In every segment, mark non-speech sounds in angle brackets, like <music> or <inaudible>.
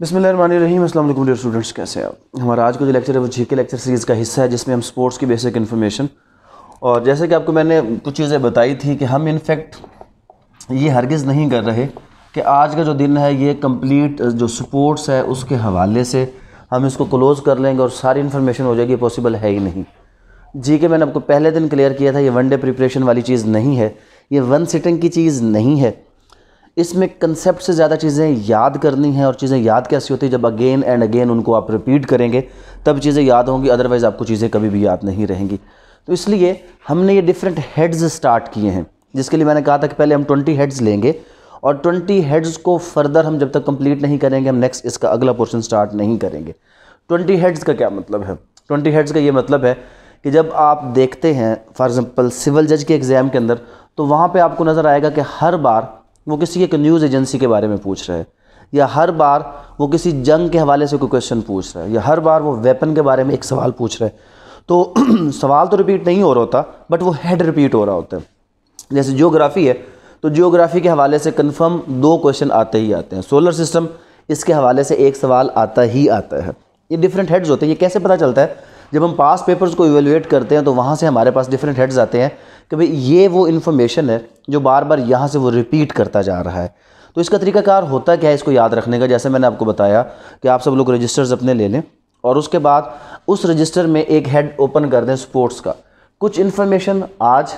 बिसमीम असल स्टूडेंट्स कैसे आप हमारा आज का जो लेक्चर है वो के लेक्चर सीरीज़ का हिस्सा है जिसमें हम स्पोर्ट्स की बेसिक इन्फॉर्मेशन और जैसे कि आपको मैंने कुछ चीज़ें बताई थी कि हम इनफेक्ट ये हरगिज़ नहीं कर रहे कि आज का जो दिन है ये कंप्लीट जो स्पोर्ट्स है उसके हवाले से हम इसको क्लोज़ कर लेंगे और सारी इन्फॉर्मेशन हो जाएगी पॉसिबल है ही नहीं जी के मैंने आपको पहले दिन क्लियर किया था ये वन डे प्रिपरेशन वाली चीज़ नहीं है ये वन सिटिंग की चीज़ नहीं है इसमें कंसेप्ट से ज़्यादा चीज़ें याद करनी हैं और चीज़ें याद कैसी होती है जब अगेन एंड अगेन उनको आप रिपीट करेंगे तब चीज़ें याद होंगी अदरवाइज़ आपको चीज़ें कभी भी याद नहीं रहेंगी तो इसलिए हमने ये डिफरेंट हेड्स स्टार्ट किए हैं जिसके लिए मैंने कहा था कि पहले हम ट्वेंटी हेड्स लेंगे और ट्वेंटी हेड्स को फर्दर हम जब तक कंप्लीट नहीं करेंगे हम नेक्स्ट इसका अगला पोर्शन स्टार्ट नहीं करेंगे ट्वेंटी हेड्स का क्या मतलब है ट्वेंटी हेड्स का ये मतलब है कि जब आप देखते हैं फॉर एग्ज़ाम्पल सिविल जज के एग्ज़ाम के अंदर तो वहाँ पे आपको नज़र आएगा कि हर बार वो किसी एक न्यूज़ एजेंसी के बारे में पूछ रहा है या हर बार वो किसी जंग के हवाले से कोई क्वेश्चन पूछ रहा है या हर बार वो वेपन के बारे में एक सवाल पूछ रहा है तो <clears throat> सवाल तो रिपीट नहीं हो रहा होता बट वो हेड रिपीट हो रहा होता है जैसे जियोग्राफी है तो जियोग्राफी के हवाले से कन्फर्म दो क्वेश्चन आते ही आते हैं सोलर सिस्टम इसके हवाले से एक सवाल आता ही आता है ये डिफरेंट हेड्स होते हैं ये कैसे पता चलता है जब हम पास पेपर्स को इवेलुएट करते हैं तो वहाँ से हमारे पास डिफरेंट हेड्स आते हैं कि भाई ये वो इन्फॉर्मेशन है जो बार बार यहाँ से वो रिपीट करता जा रहा है तो इसका तरीकाकार होता क्या है इसको याद रखने का जैसे मैंने आपको बताया कि आप सब लोग रजिस्टर्स अपने ले लें और उसके बाद उस रजिस्टर में एक हेड ओपन कर दें स्पोर्ट्स का कुछ इन्फॉर्मेशन आज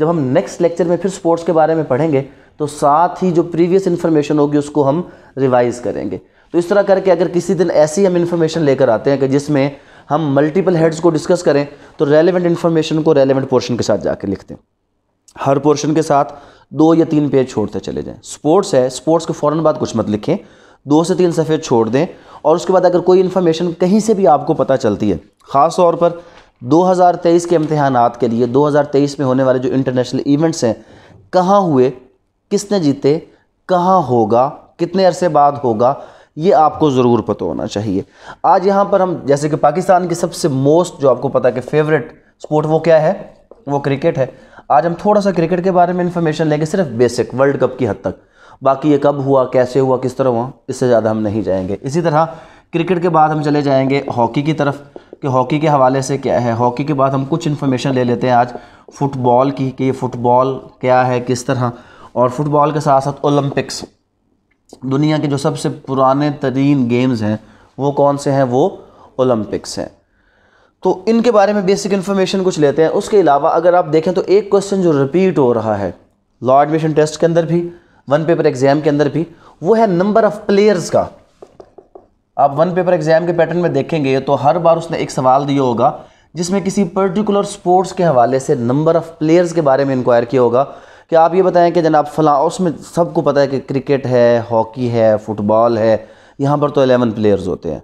जब हम नेक्स्ट लेक्चर में फिर स्पोर्ट्स के बारे में पढ़ेंगे तो साथ ही जो प्रीवियस इन्फॉर्मेशन होगी उसको हम रिवाइज़ करेंगे तो इस तरह करके अगर किसी दिन ऐसी हम इन्फॉर्मेशन लेकर आते हैं कि जिसमें हम मल्टीपल हेड्स को डिस्कस करें तो रेलिवेंट इन्फॉर्मेशन को रेलिवेंट पोर्शन के साथ जाके लिखते हैं हर पोर्शन के साथ दो या तीन पेज छोड़ते चले जाएं स्पोर्ट्स है स्पोर्ट्स के फ़ौरन बाद कुछ मत लिखें दो से तीन सफ़ेद छोड़ दें और उसके बाद अगर कोई इन्फॉर्मेशन कहीं से भी आपको पता चलती है ख़ास तौर पर 2023 के इम्तहान के लिए 2023 में होने वाले जो इंटरनेशनल इवेंट्स हैं कहाँ हुए किसने जीते कहाँ होगा कितने अरसे बाद होगा ये आपको ज़रूर पता होना चाहिए आज यहाँ पर हम जैसे कि पाकिस्तान की सबसे मोस्ट जो आपको पता है कि फेवरेट स्पोर्ट वो क्या है वो क्रिकेट है आज हम थोड़ा सा क्रिकेट के बारे में इन्फॉर्मेशन लेंगे सिर्फ बेसिक वर्ल्ड कप की हद तक बाकी ये कब हुआ कैसे हुआ किस तरह हुआ इससे ज़्यादा हम नहीं जाएंगे इसी तरह क्रिकेट के बाद हम चले जाएंगे हॉकी की तरफ कि हॉकी के हवाले से क्या है हॉकी के बाद हम कुछ इन्फॉर्मेशन ले लेते हैं आज फुटबॉल की कि ये फुटबॉल क्या है किस तरह और फुटबॉल के साथ साथ ओलंपिक्स दुनिया के जो सबसे पुराने तरीन गेम्स हैं वो कौन से हैं वो ओलंपिक्स हैं तो इनके बारे में बेसिक इन्फॉर्मेशन कुछ लेते हैं उसके अलावा अगर आप देखें तो एक क्वेश्चन जो रिपीट हो रहा है लॉ एडमिशन टेस्ट के अंदर भी वन पेपर एग्जाम के अंदर भी वो है नंबर ऑफ प्लेयर्स का आप वन पेपर एग्जाम के पैटर्न में देखेंगे तो हर बार उसने एक सवाल दिया होगा जिसमें किसी पर्टिकुलर स्पोर्ट्स के हवाले से नंबर ऑफ प्लेयर्स के बारे में इंक्वायर किया होगा कि आप ये बताएं कि जनाब फला उसमें सबको पता है कि क्रिकेट है हॉकी है फुटबॉल है यहाँ पर तो एलेवन प्लेयर्स होते हैं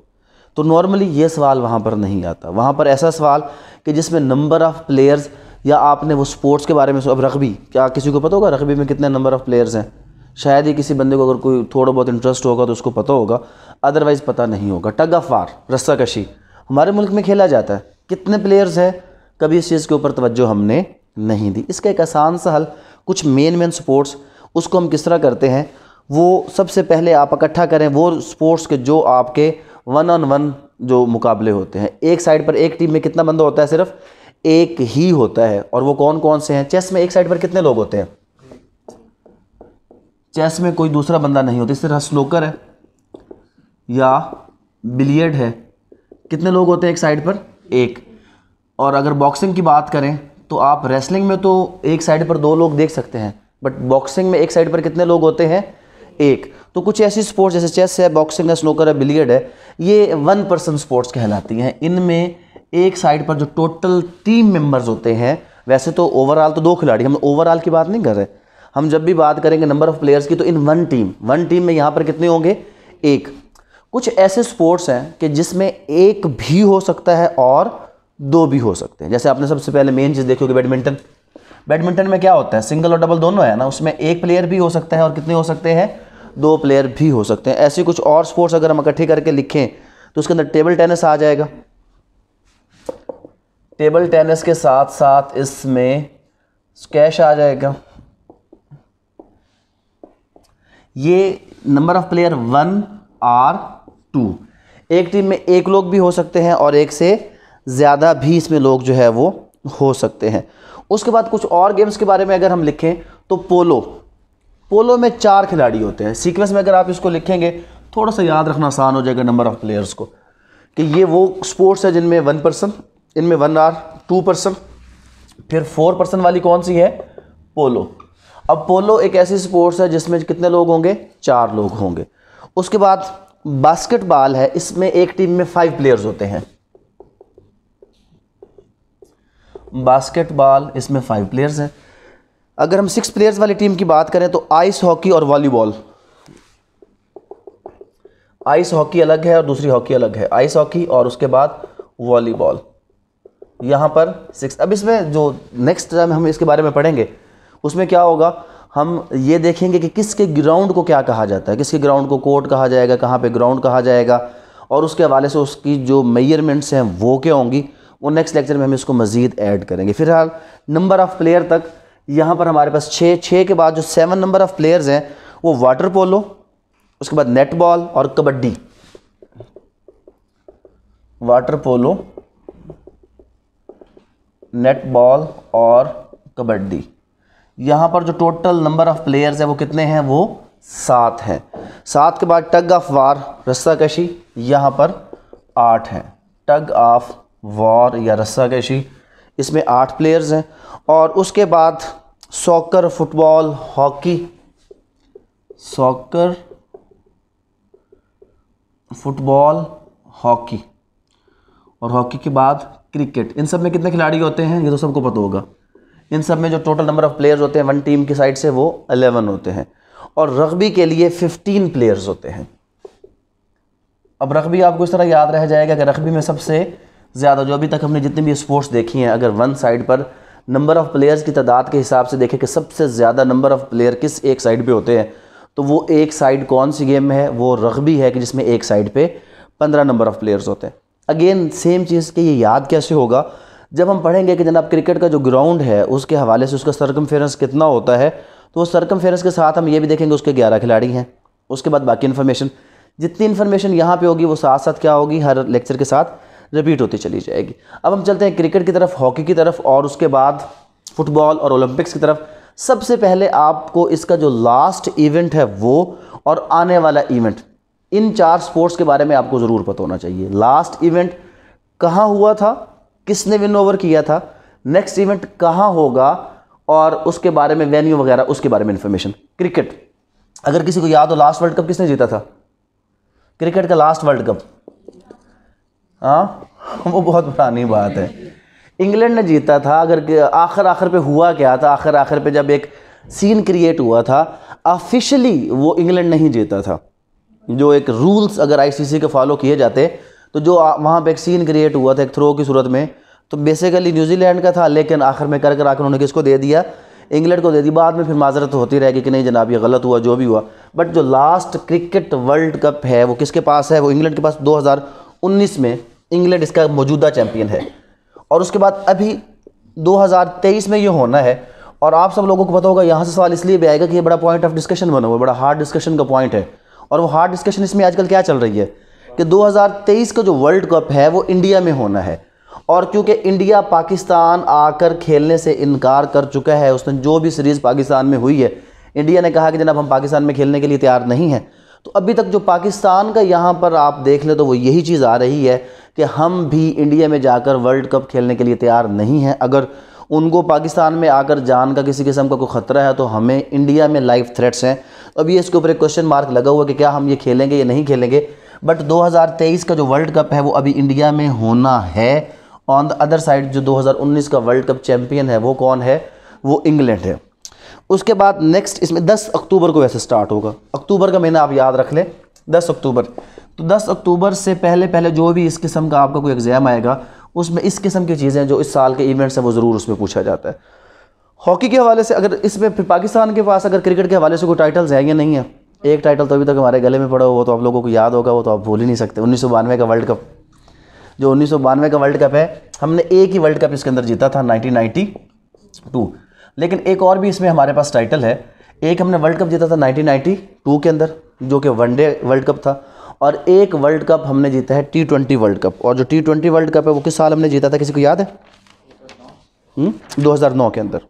तो नॉर्मली ये सवाल वहाँ पर नहीं आता वहाँ पर ऐसा सवाल कि जिसमें नंबर ऑफ़ प्लेयर्स या आपने वो स्पोर्ट्स के बारे में अब रगबी क्या किसी को पता होगा रगबी में कितने नंबर ऑफ़ प्लेयर्स हैं शायद ही किसी बंदे को अगर कोई थोड़ा बहुत इंटरेस्ट होगा तो उसको पता होगा अदरवाइज़ पता नहीं होगा टग ऑफ वार रस्सा कशी हमारे मुल्क में खेला जाता है कितने प्लेयर्स हैं कभी इस चीज़ के ऊपर तवज्जो हमने नहीं दी इसका एक आसान सा हल कुछ मेन मेन स्पोर्ट्स उसको हम किस तरह करते हैं वो सबसे पहले आप इकट्ठा करें वो स्पोर्ट्स के जो आपके वन ऑन वन जो मुकाबले होते हैं एक साइड पर एक टीम में कितना बंदा होता है सिर्फ एक ही होता है और वो कौन कौन से हैं चेस में एक साइड पर कितने लोग होते हैं चेस में कोई दूसरा बंदा नहीं होता सिर्फ स्नोकर है या बिलियर्ड है कितने लोग होते हैं एक साइड पर एक और अगर बॉक्सिंग की बात करें तो आप रेसलिंग में तो एक साइड पर दो लोग देख सकते हैं बट बॉक्सिंग में एक साइड पर कितने लोग होते हैं एक तो कुछ ऐसी स्पोर्ट्स जैसे चेस है बॉक्सिंग है स्नोकर है बिलियर्ड है ये वन पर्सन स्पोर्ट्स कहलाती हैं इनमें एक साइड पर जो टोटल टीम मेंबर्स होते हैं वैसे तो ओवरऑल तो दो खिलाड़ी हम ओवरऑल की बात नहीं कर रहे हम जब भी बात करेंगे नंबर ऑफ प्लेयर्स की तो in one team one team में यहाँ पर कितने होंगे एक कुछ ऐसे स्पोर्ट्स हैं कि जिसमें एक भी हो सकता है और दो भी हो सकते हैं जैसे आपने सबसे पहले मेन चीज़ देखी होगी बैडमिंटन बैडमिंटन में क्या होता है सिंगल और डबल दोनों है ना उसमें एक प्लेयर भी हो सकता है और कितने हो सकते हैं दो प्लेयर भी हो सकते हैं ऐसे कुछ और स्पोर्ट्स अगर हम इकट्ठे करके लिखें तो उसके अंदर टेबल टेनिस आ जाएगा टेबल टेनिस के साथ साथ इसमें स्कैश आ जाएगा ये number of player one or two एक टीम में एक लोग भी हो सकते हैं और एक से ज़्यादा भी इसमें लोग जो है वो हो सकते हैं उसके बाद कुछ और गेम्स के बारे में अगर हम लिखें तो पोलो पोलो में चार खिलाड़ी होते हैं सीक्वेंस में अगर आप इसको लिखेंगे थोड़ा सा याद रखना आसान हो जाएगा नंबर ऑफ़ प्लेयर्स को कि ये वो स्पोर्ट्स है जिनमें वन पर्सन इनमें वन आर टू पर्सन फिर फोर पर्सन वाली कौन सी है पोलो अब पोलो एक ऐसी स्पोर्ट्स है जिसमें कितने लोग होंगे चार लोग होंगे उसके बाद बास्केटबॉल है इसमें एक टीम में फाइव प्लेयर्स होते हैं बास्केटबॉल इसमें फाइव प्लेयर्स हैं अगर हम सिक्स प्लेयर्स वाली टीम की बात करें तो आइस हॉकी और वॉलीबॉल आइस हॉकी अलग है और दूसरी हॉकी अलग है आइस हॉकी और उसके बाद वॉलीबॉल यहाँ पर सिक्स अब इसमें जो नेक्स्ट टाइम हम इसके बारे में पढ़ेंगे उसमें क्या होगा हम ये देखेंगे कि किसके ग्राउंड को क्या कहा जाता है किसके ग्राउंड को कोर्ट कहा जाएगा कहाँ पे ग्राउंड कहा जाएगा और उसके हवाले से उसकी जो मेजरमेंट्स हैं वो क्या होंगी और नेक्स्ट लेक्चर में हम इसको मज़ीद ऐड करेंगे फिलहाल नंबर ऑफ़ प्लेयर तक यहाँ पर हमारे पास छः छः के बाद जो सेवन नंबर ऑफ़ प्लेयर्स हैं वो वाटर पोलो उसके बाद नेट बॉल और kabaddi water polo netball और कबड्डी यहाँ पर जो टोटल नंबर ऑफ़ प्लेयर्स हैं वो कितने हैं वो सात हैं सात के बाद टग ऑफ वार रस्सा कशी यहाँ पर आठ हैं टग ऑफ वॉर या रस्सा कैशी इसमें आठ प्लेयर्स हैं और उसके बाद soccer football hockey soccer football hockey और हॉकी के बाद क्रिकेट इन सब में कितने खिलाड़ी होते हैं ये तो सबको पता होगा इन सब में जो टोटल नंबर ऑफ़ प्लेयर्स होते हैं वन टीम की साइड से वो अलेवन होते हैं और रग्बी के लिए फिफ्टीन प्लेयर्स होते हैं अब रग्बी आपको इस तरह याद रह जाएगा कि रग्बी में सबसे ज़्यादा जो अभी तक हमने जितनी भी स्पोर्ट्स देखी हैं अगर वन साइड पर नंबर ऑफ़ प्लेयर्स की तादाद के हिसाब से देखें कि सबसे ज़्यादा नंबर ऑफ़ प्लेयर किस एक साइड पे होते हैं तो वो एक साइड कौन सी गेम है वो रगबी है कि जिसमें एक साइड पे पंद्रह नंबर ऑफ़ प्लेयर्स होते हैं अगेन सेम चीज़ के ये याद कैसे होगा जब हम पढ़ेंगे कि जनाब क्रिकेट का जो ग्राउंड है उसके हवाले से उसका सरकम कितना होता है तो वो सरकम के साथ हम ये भी देखेंगे उसके ग्यारह खिलाड़ी हैं उसके बाद बाकी इन्फॉर्मेशन जितनी इन्फॉर्मेशन यहाँ पर होगी वो साथ साथ क्या होगी हर लेक्चर के साथ रिपीट होती चली जाएगी अब हम चलते हैं क्रिकेट की तरफ हॉकी की तरफ और उसके बाद फुटबॉल और ओलंपिक्स की तरफ सबसे पहले आपको इसका जो लास्ट इवेंट है वो और आने वाला इवेंट इन चार स्पोर्ट्स के बारे में आपको ज़रूर पता होना चाहिए लास्ट इवेंट कहाँ हुआ था किसने विन ओवर किया था नेक्स्ट इवेंट कहाँ होगा और उसके बारे में वेन्यू वगैरह उसके बारे में इंफॉर्मेशन क्रिकेट अगर किसी को याद हो लास्ट वर्ल्ड कप किसने जीता था क्रिकेट का लास्ट वर्ल्ड कप हाँ <laughs> वो बहुत पुरानी बात है इंग्लैंड ने जीता था अगर आखिर आखिर पे हुआ क्या था आखिर आखिर पे जब एक सीन क्रिएट हुआ था ऑफिशली वो इंग्लैंड नहीं जीता था जो एक रूल्स अगर आईसीसी के फॉलो किए जाते तो जो वहाँ पे एक सीन क्रिएट हुआ था एक थ्रो की सूरत में तो बेसिकली न्यूजीलैंड का था लेकिन आखिर में कर कर आकर उन्होंने किसको दे दिया इंग्लैंड को दे दी बाद में फिर माजरत होती रहेगी कि नहीं जनाब ये गलत हुआ जो भी हुआ बट जो लास्ट क्रिकेट वर्ल्ड कप है वो किसके पास है वो इंग्लैंड के पास दो हज़ार 2019 में इंग्लैंड इसका मौजूदा चैंपियन है और उसके बाद अभी 2023 में ये होना है और आप सब लोगों को पता होगा यहाँ से सवाल इसलिए भी आएगा कि ये बड़ा पॉइंट ऑफ डिस्कशन बना हुआ है बड़ा हार्ड डिस्कशन का पॉइंट है और वो हार्ड डिस्कशन इसमें आजकल क्या चल रही है कि 2023 का जो वर्ल्ड कप है वो इंडिया में होना है और क्योंकि इंडिया पाकिस्तान आकर खेलने से इनकार कर चुका है उसने जो भी सीरीज़ पाकिस्तान में हुई है इंडिया ने कहा कि जनाब हम पाकिस्तान में खेलने के लिए तैयार नहीं हैं तो अभी तक जो पाकिस्तान का यहाँ पर आप देख ले तो वो यही चीज़ आ रही है कि हम भी इंडिया में जाकर वर्ल्ड कप खेलने के लिए तैयार नहीं हैं अगर उनको पाकिस्तान में आकर जान का किसी किस्म का कोई ख़तरा है तो हमें इंडिया में लाइफ थ्रेट्स हैं अभी इसके ऊपर एक क्वेश्चन मार्क लगा हुआ कि क्या हम ये खेलेंगे या नहीं खेलेंगे बट 2023 का जो वर्ल्ड कप है वो अभी इंडिया में होना है ऑन द अदर साइड जो 2019 का वर्ल्ड कप चैम्पियन है वो कौन है वो इंग्लैंड है उसके बाद नेक्स्ट इसमें 10 अक्टूबर को वैसे स्टार्ट होगा अक्टूबर का महीना आप याद रख लें 10 अक्टूबर तो 10 अक्टूबर से पहले पहले जो भी इस किस्म का आपका कोई एग्ज़ाम आएगा उसमें इस किस्म की चीज़ें जो इस साल के इवेंट्स हैं वो ज़रूर उसमें पूछा जाता है हॉकी के हवाले से अगर इसमें फिर पाकिस्तान के पास अगर क्रिकेट के हवाले से कोई टाइटल्स हैं या नहीं है एक टाइटल तो अभी तक हमारे गले में पड़ा हुआ तो आप लोगों को याद होगा वो तो आप भूल ही नहीं सकते उन्नीस का वर्ल्ड कप जो उन्नीस का वर्ल्ड कप है हमने एक ही वर्ल्ड कप इसके अंदर जीता था नाइनटीन लेकिन एक और भी इसमें हमारे पास टाइटल है एक हमने वर्ल्ड कप जीता था 1992 के अंदर जो कि वनडे वर्ल्ड कप था और एक वर्ल्ड कप हमने जीता है टी ट्वेंटी वर्ल्ड कप और जो टी ट्वेंटी वर्ल्ड कप है वो किस साल हमने जीता था किसी को याद है हम्म? दो हज़ार नौ के अंदर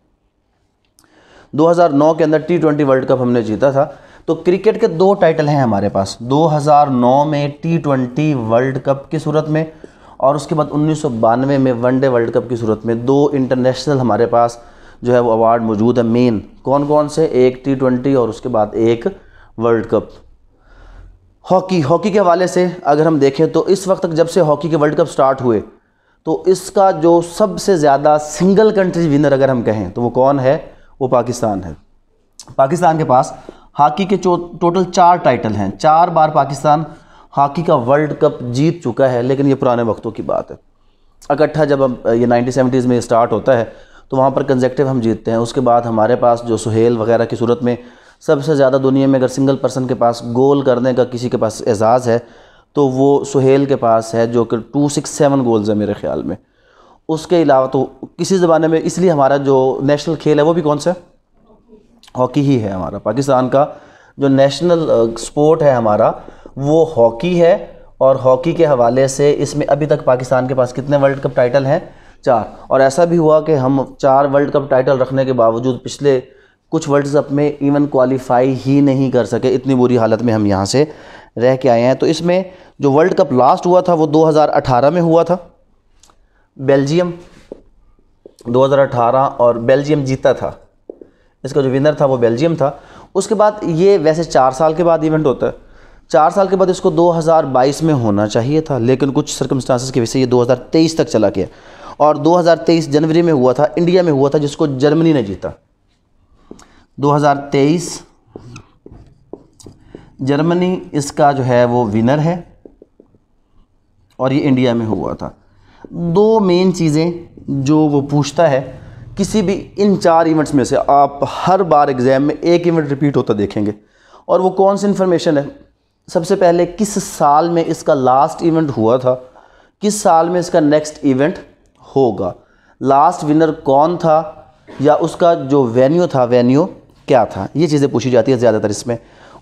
2009 के अंदर टी ट्वेंटी वर्ल्ड कप हमने जीता था तो क्रिकेट के दो टाइटल हैं हमारे पास 2009 में टी ट्वेंटी वर्ल्ड कप की सूरत में और उसके बाद उन्नीस में वनडे वर्ल्ड कप की सूरत में दो इंटरनेशनल हमारे पास जो है वो अवार्ड मौजूद है मेन कौन कौन से एक टी ट्वेंटी और उसके बाद एक वर्ल्ड कप हॉकी हॉकी के हवाले से अगर हम देखें तो इस वक्त तक जब से हॉकी के वर्ल्ड कप स्टार्ट हुए तो इसका जो सबसे ज़्यादा सिंगल कंट्री विनर अगर हम कहें तो वो कौन है वो पाकिस्तान है पाकिस्तान के पास हॉकी के टोटल चार टाइटल हैं चार बार पाकिस्तान हॉकी का वर्ल्ड कप जीत चुका है लेकिन ये पुराने वक्तों की बात है इकट्ठा जब हम ये नाइनटीन सेवेंटीज़ में स्टार्ट होता है तो वहाँ पर कंजेक्टिव हम जीतते हैं उसके बाद हमारे पास जो सुहेल वगैरह की सूरत में सबसे ज़्यादा दुनिया में अगर सिंगल पर्सन के पास गोल करने का किसी के पास एजाज़ है तो वो सुहेल के पास है जो कि टू सिक्स सेवन गोल्स है मेरे ख्याल में उसके अलावा तो किसी ज़माने में इसलिए हमारा जो नेशनल खेल है वो भी कौन सा हॉकी ही है हमारा पाकिस्तान का जो नेशनल स्पोर्ट है हमारा वो हॉकी है और हॉकी के हवाले से इसमें अभी तक पाकिस्तान के पास कितने वर्ल्ड कप टाइटल हैं चार और ऐसा भी हुआ कि हम चार वर्ल्ड कप टाइटल रखने के बावजूद पिछले कुछ वर्ल्ड कप में इवन क्वालिफाई ही नहीं कर सके इतनी बुरी हालत में हम यहाँ से रह के आए हैं तो इसमें जो वर्ल्ड कप लास्ट हुआ था वो 2018 में हुआ था बेल्जियम 2018 और बेल्जियम जीता था इसका जो विनर था वो बेल्जियम था उसके बाद ये वैसे चार साल के बाद इवेंट होता है चार साल के बाद इसको 2022 में होना चाहिए था लेकिन कुछ सर्कमस्टांसिस की वजह से ये 2023 तक चला गया और 2023 जनवरी में हुआ था इंडिया में हुआ था जिसको जर्मनी ने जीता 2023 जर्मनी इसका जो है वो विनर है और ये इंडिया में हुआ था दो मेन चीज़ें जो वो पूछता है किसी भी इन चार इवेंट्स में से आप हर बार एग्ज़ाम में एक इवेंट रिपीट होता देखेंगे और वो कौन सी इन्फॉर्मेशन है सबसे पहले किस साल में इसका लास्ट इवेंट हुआ था किस साल में इसका नेक्स्ट इवेंट होगा लास्ट विनर कौन था या उसका जो वेन्यू था वेन्यू क्या था ये चीज़ें पूछी जाती है ज़्यादातर इसमें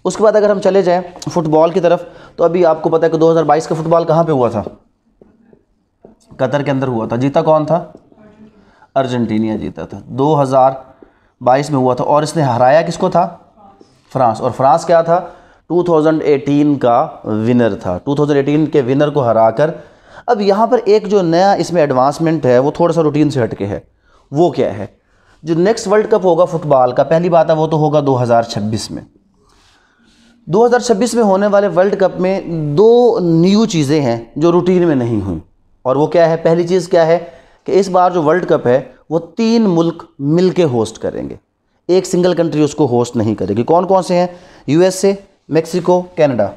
उसके बाद अगर हम चले जाएँ फुटबॉल की तरफ तो अभी आपको पता है कि 2022 का फुटबॉल कहाँ पे हुआ था कतर के अंदर हुआ था जीता कौन था अर्जेंटीनिया जीता था 2022 में हुआ था और इसने हराया किसको था फ्रांस और फ्रांस क्या था 2018 का विनर था 2018 के विनर को हराकर अब यहाँ पर एक जो नया इसमें एडवांसमेंट है वो थोड़ा सा रूटीन से हटके है वो क्या है जो नेक्स्ट वर्ल्ड कप होगा फुटबॉल का पहली बात है वो तो होगा 2026 में 2026 में होने वाले वर्ल्ड कप में दो न्यू चीज़ें हैं जो रूटीन में नहीं हुई और वो क्या है पहली चीज़ क्या है कि इस बार जो वर्ल्ड कप है वो तीन मुल्क मिल के होस्ट करेंगे एक सिंगल कंट्री उसको होस्ट नहीं करेगी कौन कौन से हैं यूएसए मेक्सिको कनाडा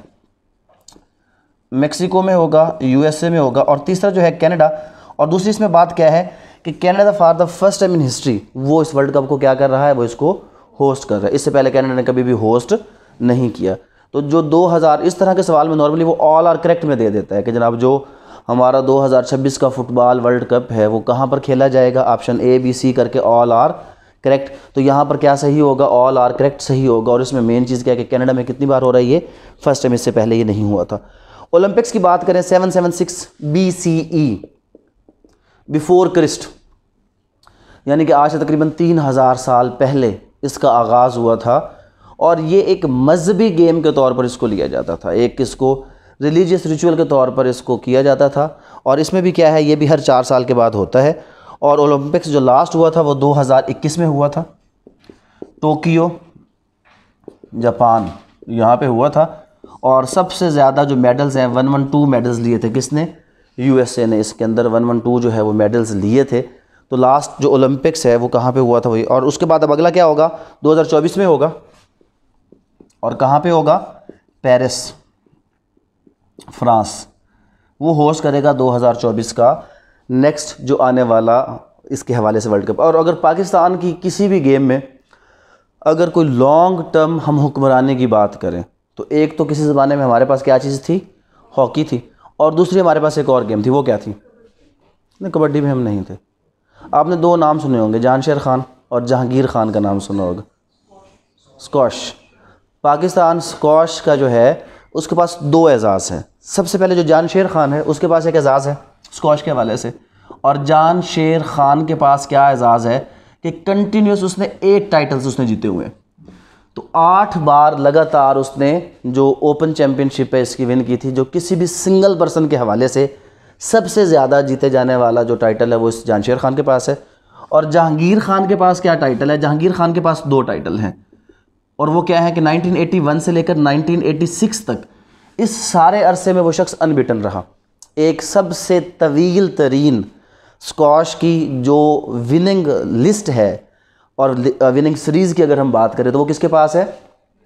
मेक्सिको में होगा यूएसए में होगा और तीसरा जो है कनाडा और दूसरी इसमें बात क्या है कि Canada for the first time in history वो इस वर्ल्ड कप को क्या कर रहा है वो इसको होस्ट कर रहा है इससे पहले कनाडा ने कभी भी होस्ट नहीं किया तो जो 2000 इस तरह के सवाल में नॉर्मली वो ऑल आर करेक्ट में दे देता है कि जनाब जो हमारा 2026 का फुटबॉल वर्ल्ड कप है वो कहाँ पर खेला जाएगा ऑप्शन ए बी सी करके ऑल आर करेक्ट तो यहाँ पर क्या सही होगा ऑल आर करेक्ट सही होगा और इसमें मेन चीज़ क्या है कि कनाडा में कितनी बार हो रही है फर्स्ट टाइम इससे पहले ये नहीं हुआ था ओलंपिक्स की बात करें 776 ई बिफोर क्रिस्ट यानी कि आज से तकरीबन 3000 साल पहले इसका आगाज़ हुआ था और ये एक मजहबी गेम के तौर पर इसको लिया जाता था एक इसको रिलीजियस रिचुअल के तौर पर इसको किया जाता था और इसमें भी क्या है ये भी हर चार साल के बाद होता है और ओलंपिक्स जो लास्ट हुआ था वो 2021 में हुआ था टोक्यो जापान यहाँ पे हुआ था और सबसे ज़्यादा जो मेडल्स हैं वन वन टू मेडल्स लिए थे किसने यूएसए ने इसके अंदर वन वन टू जो है वो मेडल्स लिए थे तो लास्ट जो ओलंपिक्स है वो कहाँ पे हुआ था वही और उसके बाद अब अगला क्या होगा 2024 में होगा और कहाँ पे होगा पेरिस फ्रांस वो होस्ट करेगा 2024 का नेक्स्ट जो आने वाला इसके हवाले से वर्ल्ड कप और अगर पाकिस्तान की किसी भी गेम में अगर कोई लॉन्ग टर्म हम हुक्मरानी की बात करें तो एक तो किसी ज़माने में हमारे पास क्या चीज़ थी हॉकी थी और दूसरी हमारे पास एक और गेम थी वो क्या थी नहीं कबड्डी में हम नहीं थे आपने दो नाम सुने होंगे शेर ख़ान और जहांगीर ख़ान का नाम सुना होगा स्कॉश पाकिस्तान स्कॉश का जो है उसके पास दो एजाज़ हैं सबसे पहले जो जान शेर ख़ान है उसके पास एक एजाज़ है स्कॉश के हवाले से और जान शेर ख़ान के पास क्या एजाज़ है कि कंटिन्यूस उसने एट टाइटल्स उसने जीते हुए हैं तो आठ बार लगातार उसने जो ओपन चैम्पियनशिप है इसकी विन की थी जो किसी भी सिंगल पर्सन के हवाले से सबसे ज़्यादा जीते जाने वाला जो टाइटल है वो इस जानशेर खान के पास है और जहांगीर खान के पास क्या टाइटल है जहांगीर खान के पास दो टाइटल हैं और वो क्या है कि 1981 से लेकर 1986 तक इस सारे अरसे में वो शख्स अनबिटन रहा एक सबसे तवील तरीन स्कॉश की जो विनिंग लिस्ट है और विनिंग सीरीज़ uh, की अगर हम बात करें तो वो किसके पास है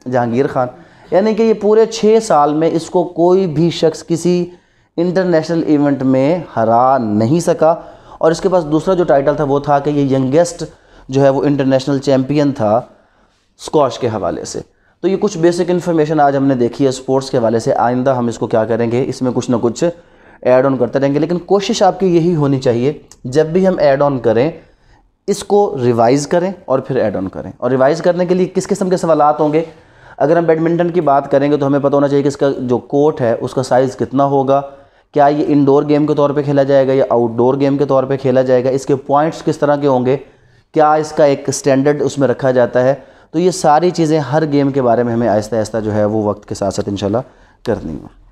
जहांगीर खान यानी कि ये पूरे छः साल में इसको कोई भी शख्स किसी इंटरनेशनल इवेंट में हरा नहीं सका और इसके पास दूसरा जो टाइटल था वो था कि ये यंगेस्ट जो है वो इंटरनेशनल चैम्पियन था स्कॉश के हवाले से तो ये कुछ बेसिक इन्फॉर्मेशन आज हमने देखी है स्पोर्ट्स के हवाले से आइंदा हम इसको क्या करेंगे इसमें कुछ ना कुछ ऐड ऑन करते रहेंगे लेकिन कोशिश आपकी यही होनी चाहिए जब भी हम ऐड ऑन करें इसको रिवाइज़ करें और फिर एड ऑन करें और रिवाइज़ करने के लिए किस किस्म के सवाल होंगे अगर हम बैडमिंटन की बात करेंगे तो हमें पता होना चाहिए कि इसका जो कोर्ट है उसका साइज़ कितना होगा क्या ये इंडोर गेम के तौर पे खेला जाएगा या आउटडोर गेम के तौर पे खेला जाएगा इसके पॉइंट्स किस तरह के होंगे क्या इसका एक स्टैंडर्ड उसमें रखा जाता है तो ये सारी चीज़ें हर गेम के बारे में हमें आहिस्ता आहिस्ता जो है वो वक्त के साथ साथ इन करनी है